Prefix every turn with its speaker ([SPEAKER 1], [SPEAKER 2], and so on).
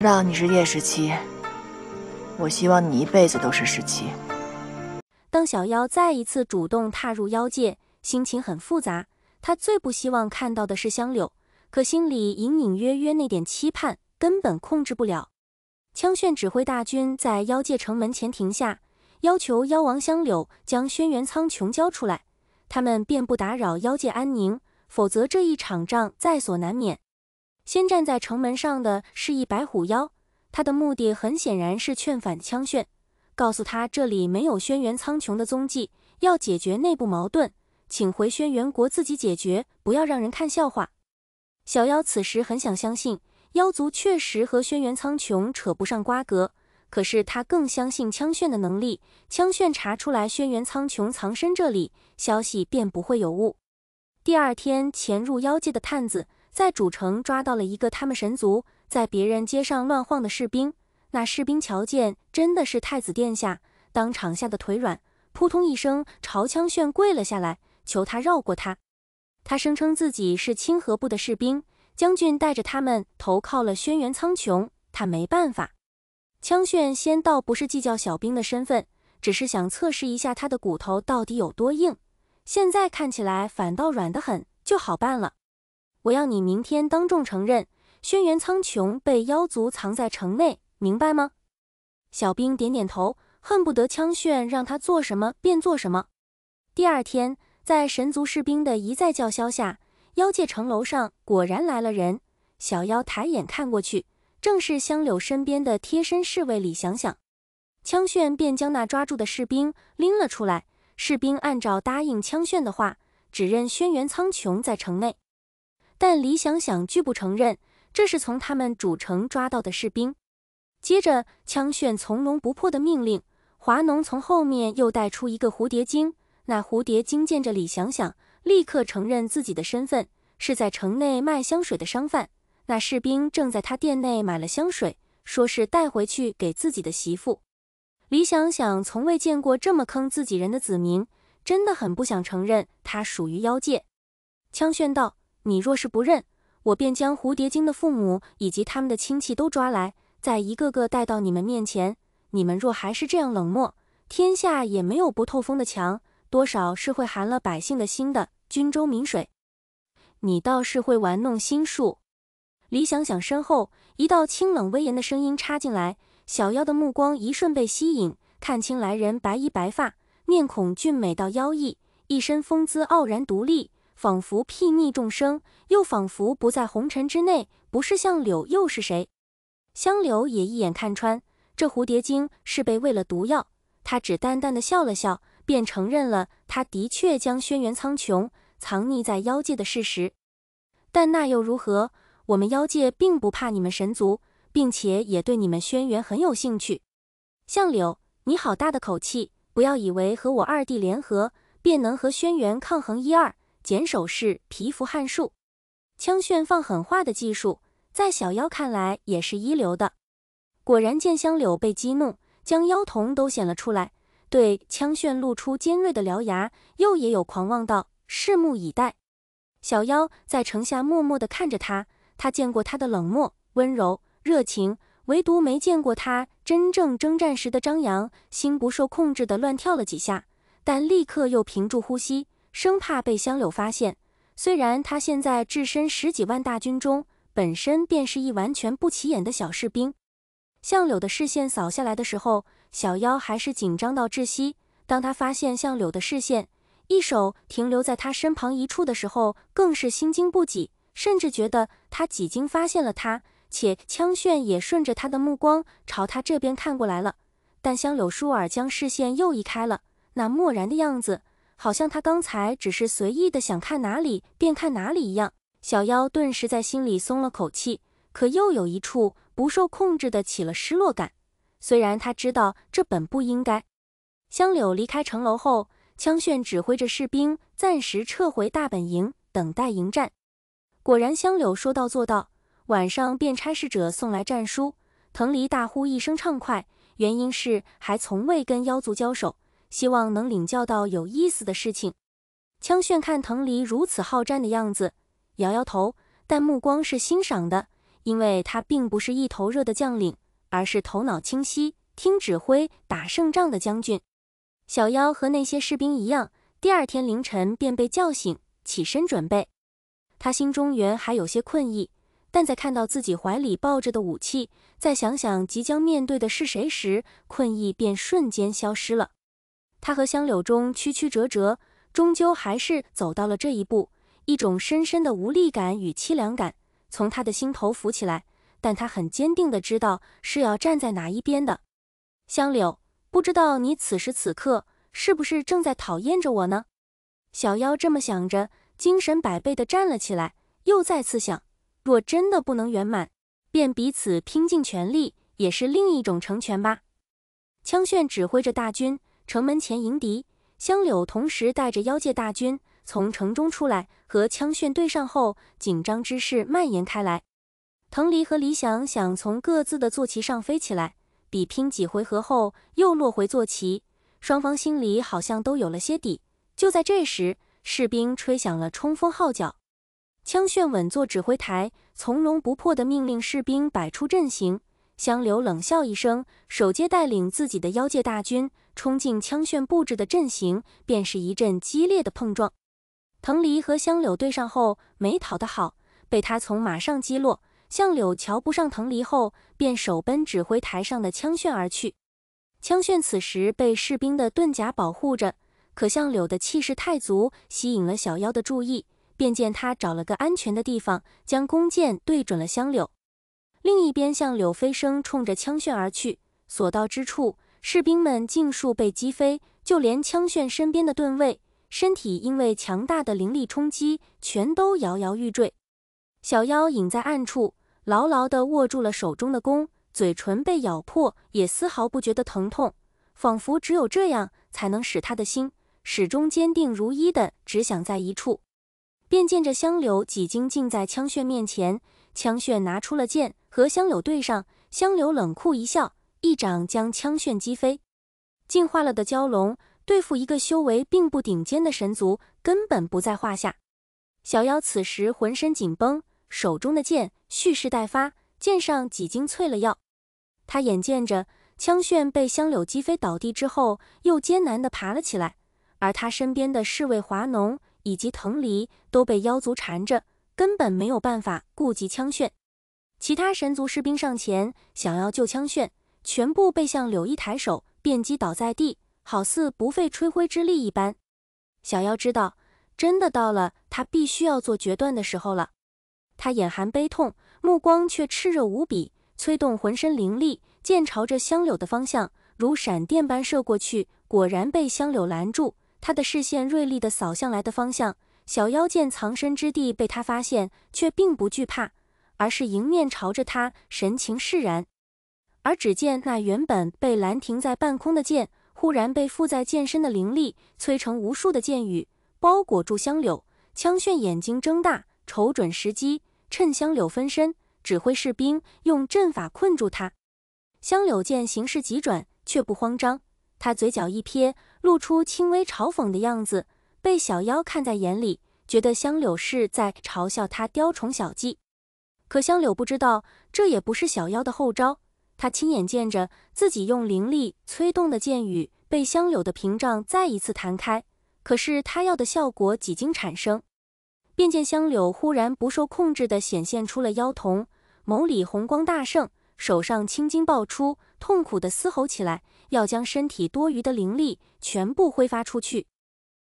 [SPEAKER 1] 知道你是叶十七，我希望你一辈子都是十七。当小妖再一次主动踏入妖界，心情很复杂。他最不希望看到的是香柳，可心里隐隐约约那点期盼根本控制不了。枪炫指挥大军在妖界城门前停下，要求妖王香柳将轩辕苍穹交出来，他们便不打扰妖界安宁，否则这一场仗在所难免。先站在城门上的是一白虎妖，他的目的很显然是劝反枪炫，告诉他这里没有轩辕苍穹的踪迹，要解决内部矛盾，请回轩辕国自己解决，不要让人看笑话。小妖此时很想相信妖族确实和轩辕苍穹扯不上瓜葛，可是他更相信枪炫的能力，枪炫查出来轩辕苍穹藏身这里，消息便不会有误。第二天潜入妖界的探子。在主城抓到了一个他们神族在别人街上乱晃的士兵，那士兵瞧见真的是太子殿下，当场吓得腿软，扑通一声朝枪炫跪了下来，求他绕过他。他声称自己是清河部的士兵，将军带着他们投靠了轩辕苍穹，他没办法。枪炫先倒不是计较小兵的身份，只是想测试一下他的骨头到底有多硬，现在看起来反倒软得很，就好办了。我要你明天当众承认，轩辕苍穹被妖族藏在城内，明白吗？小兵点点头，恨不得枪炫让他做什么便做什么。第二天，在神族士兵的一再叫嚣下，妖界城楼上果然来了人。小妖抬眼看过去，正是香柳身边的贴身侍卫李想想。枪炫便将那抓住的士兵拎了出来，士兵按照答应枪炫的话，指认轩辕苍穹在城内。但李想想拒不承认，这是从他们主城抓到的士兵。接着，枪炫从容不迫地命令华农从后面又带出一个蝴蝶精。那蝴蝶精见着李想想，立刻承认自己的身份，是在城内卖香水的商贩。那士兵正在他店内买了香水，说是带回去给自己的媳妇。李想想从未见过这么坑自己人的子民，真的很不想承认他属于妖界。枪炫道。你若是不认，我便将蝴蝶精的父母以及他们的亲戚都抓来，再一个个带到你们面前。你们若还是这样冷漠，天下也没有不透风的墙，多少是会寒了百姓的心的。军州民水，你倒是会玩弄心术。李想想身后，一道清冷威严的声音插进来。小妖的目光一瞬被吸引，看清来人，白衣白发，面孔俊美到妖异，一身风姿傲然独立。仿佛睥睨众生，又仿佛不在红尘之内，不是相柳又是谁？香柳也一眼看穿，这蝴蝶精是被喂了毒药。他只淡淡的笑了笑，便承认了他的确将轩辕苍穹藏匿在妖界的事实。但那又如何？我们妖界并不怕你们神族，并且也对你们轩辕很有兴趣。相柳，你好大的口气！不要以为和我二弟联合，便能和轩辕抗衡一二。剪首饰、皮肤汉术、枪炫放狠话的技术，在小妖看来也是一流的。果然，见香柳被激怒，将妖瞳都显了出来，对枪炫露出尖锐的獠牙，又也有狂妄道：“拭目以待。”小妖在城下默默地看着他，他见过他的冷漠、温柔、热情，唯独没见过他真正征战时的张扬，心不受控制地乱跳了几下，但立刻又屏住呼吸。生怕被香柳发现。虽然他现在置身十几万大军中，本身便是一完全不起眼的小士兵。相柳的视线扫下来的时候，小妖还是紧张到窒息。当他发现相柳的视线，一手停留在他身旁一处的时候，更是心惊不已，甚至觉得他几经发现了他，且枪炫也顺着他的目光朝他这边看过来了。但香柳舒尔将视线又移开了，那漠然的样子。好像他刚才只是随意的想看哪里便看哪里一样，小妖顿时在心里松了口气，可又有一处不受控制的起了失落感。虽然他知道这本不应该。香柳离开城楼后，枪炫指挥着士兵暂时撤回大本营，等待迎战。果然，香柳说到做到，晚上便差使者送来战书。藤离大呼一声畅快，原因是还从未跟妖族交手。希望能领教到有意思的事情。枪炫看藤离如此好战的样子，摇摇头，但目光是欣赏的，因为他并不是一头热的将领，而是头脑清晰、听指挥、打胜仗的将军。小妖和那些士兵一样，第二天凌晨便被叫醒，起身准备。他心中原还有些困意，但在看到自己怀里抱着的武器，再想想即将面对的是谁时，困意便瞬间消失了。他和香柳中曲曲折折，终究还是走到了这一步。一种深深的无力感与凄凉感从他的心头浮起来，但他很坚定地知道是要站在哪一边的。香柳，不知道你此时此刻是不是正在讨厌着我呢？小妖这么想着，精神百倍地站了起来，又再次想：若真的不能圆满，便彼此拼尽全力，也是另一种成全吧。枪炫指挥着大军。城门前迎敌，香柳同时带着妖界大军从城中出来，和枪炫对上后，紧张之势蔓延开来。藤离和李想想从各自的坐骑上飞起来，比拼几回合后又落回坐骑，双方心里好像都有了些底。就在这时，士兵吹响了冲锋号角，枪炫稳坐指挥台，从容不迫地命令士兵摆出阵型。香柳冷笑一声，手接带领自己的妖界大军冲进枪炫布置的阵型，便是一阵激烈的碰撞。藤离和香柳对上后没讨得好，被他从马上击落。相柳瞧不上藤离后，便手奔指挥台上的枪炫而去。枪炫此时被士兵的盾甲保护着，可相柳的气势太足，吸引了小妖的注意，便见他找了个安全的地方，将弓箭对准了香柳。另一边，向柳飞生冲着枪炫而去，所到之处，士兵们尽数被击飞，就连枪炫身边的盾卫，身体因为强大的灵力冲击，全都摇摇欲坠。小妖隐在暗处，牢牢地握住了手中的弓，嘴唇被咬破，也丝毫不觉得疼痛，仿佛只有这样，才能使他的心始终坚定如一的只想在一处。便见着香柳几经近在枪炫面前，枪炫拿出了剑。和香柳对上，香柳冷酷一笑，一掌将枪炫击飞。进化了的蛟龙对付一个修为并不顶尖的神族，根本不在话下。小妖此时浑身紧绷，手中的剑蓄势待发，剑上几经淬了药。他眼见着枪炫被香柳击飞倒地之后，又艰难地爬了起来，而他身边的侍卫华农以及藤离都被妖族缠着，根本没有办法顾及枪炫。其他神族士兵上前想要救枪炫，全部被向柳一抬手便击倒在地，好似不费吹灰之力一般。小妖知道，真的到了他必须要做决断的时候了。他眼含悲痛，目光却炽热无比，催动浑身灵力，剑朝着香柳的方向如闪电般射过去。果然被香柳拦住。他的视线锐利地扫向来的方向。小妖见藏身之地被他发现，却并不惧怕。而是迎面朝着他，神情释然。而只见那原本被拦停在半空的剑，忽然被附在剑身的灵力催成无数的剑雨，包裹住香柳。枪炫眼睛睁大，瞅准时机，趁香柳分身，指挥士兵用阵法困住他。香柳见形势急转，却不慌张，他嘴角一撇，露出轻微嘲讽的样子，被小妖看在眼里，觉得香柳是在嘲笑他雕虫小技。可香柳不知道，这也不是小妖的后招。他亲眼见着自己用灵力催动的箭雨被香柳的屏障再一次弹开，可是他要的效果几经产生。便见香柳忽然不受控制的显现出了妖瞳，眸里红光大盛，手上青筋爆出，痛苦的嘶吼起来，要将身体多余的灵力全部挥发出去。